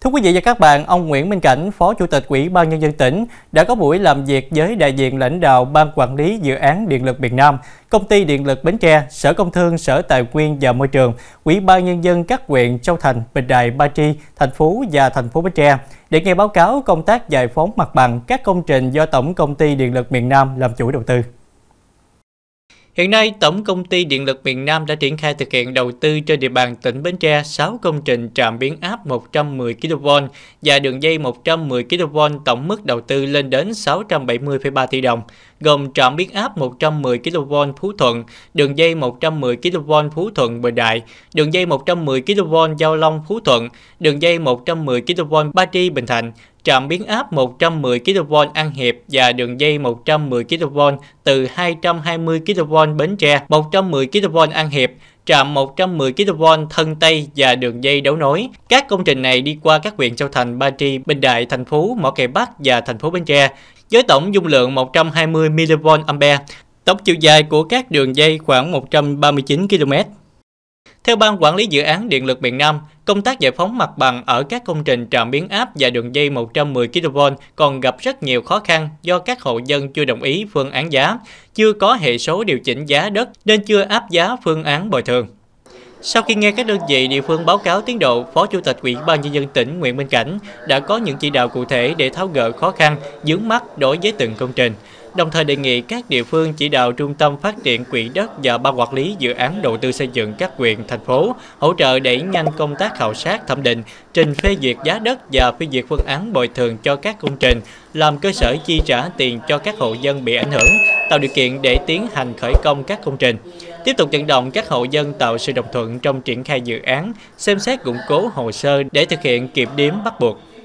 Thưa quý vị và các bạn, ông Nguyễn Minh Cảnh, Phó Chủ tịch Ủy ban Nhân dân tỉnh đã có buổi làm việc với đại diện lãnh đạo Ban Quản lý Dự án Điện lực Việt Nam, Công ty Điện lực Bến Tre, Sở Công Thương, Sở Tài nguyên và Môi trường, Ủy ban Nhân dân các huyện Châu Thành, Bình Đại, Ba Tri, thành phố và thành phố Bến Tre để nghe báo cáo công tác giải phóng mặt bằng các công trình do Tổng Công ty Điện lực miền Nam làm chủ đầu tư. Hiện nay, Tổng Công ty Điện lực miền Nam đã triển khai thực hiện đầu tư trên địa bàn tỉnh Bến Tre 6 công trình trạm biến áp 110 kV và đường dây 110 kV tổng mức đầu tư lên đến 670,3 tỷ đồng, gồm trạm biến áp 110 kV Phú Thuận, đường dây 110 kV Phú Thuận Bình Đại, đường dây 110 kV Giao Long Phú Thuận, đường dây 110 kV Ba Tri Bình Thạnh, trạm biến áp 110 kV An Hiệp và đường dây 110 kV từ 220 kV Bến Tre, 110 kV An Hiệp, trạm 110 kV Thân Tây và đường dây đấu nối. Các công trình này đi qua các huyện Châu Thành, Ba Tri, Bình Đại, Thành phố Mỏ Cày Bắc và thành phố Bến Tre với tổng dung lượng 120 mV ampe. Tổng chiều dài của các đường dây khoảng 139 km. Theo Ban Quản lý Dự án Điện lực miền Nam, công tác giải phóng mặt bằng ở các công trình trạm biến áp và đường dây 110 kV còn gặp rất nhiều khó khăn do các hộ dân chưa đồng ý phương án giá, chưa có hệ số điều chỉnh giá đất nên chưa áp giá phương án bồi thường. Sau khi nghe các đơn vị địa phương báo cáo tiến độ, Phó Chủ tịch Ủy ban nhân dân tỉnh Nguyễn Minh Cảnh đã có những chỉ đạo cụ thể để tháo gỡ khó khăn, dướng mắt đối với từng công trình. Đồng thời đề nghị các địa phương chỉ đạo Trung tâm Phát triển Quỹ đất và Ban quản lý dự án đầu tư xây dựng các huyện, thành phố hỗ trợ đẩy nhanh công tác khảo sát, thẩm định, trình phê duyệt giá đất và phê duyệt phương án bồi thường cho các công trình, làm cơ sở chi trả tiền cho các hộ dân bị ảnh hưởng, tạo điều kiện để tiến hành khởi công các công trình tiếp tục vận động các hộ dân tạo sự đồng thuận trong triển khai dự án, xem xét củng cố hồ sơ để thực hiện kiểm đếm bắt buộc.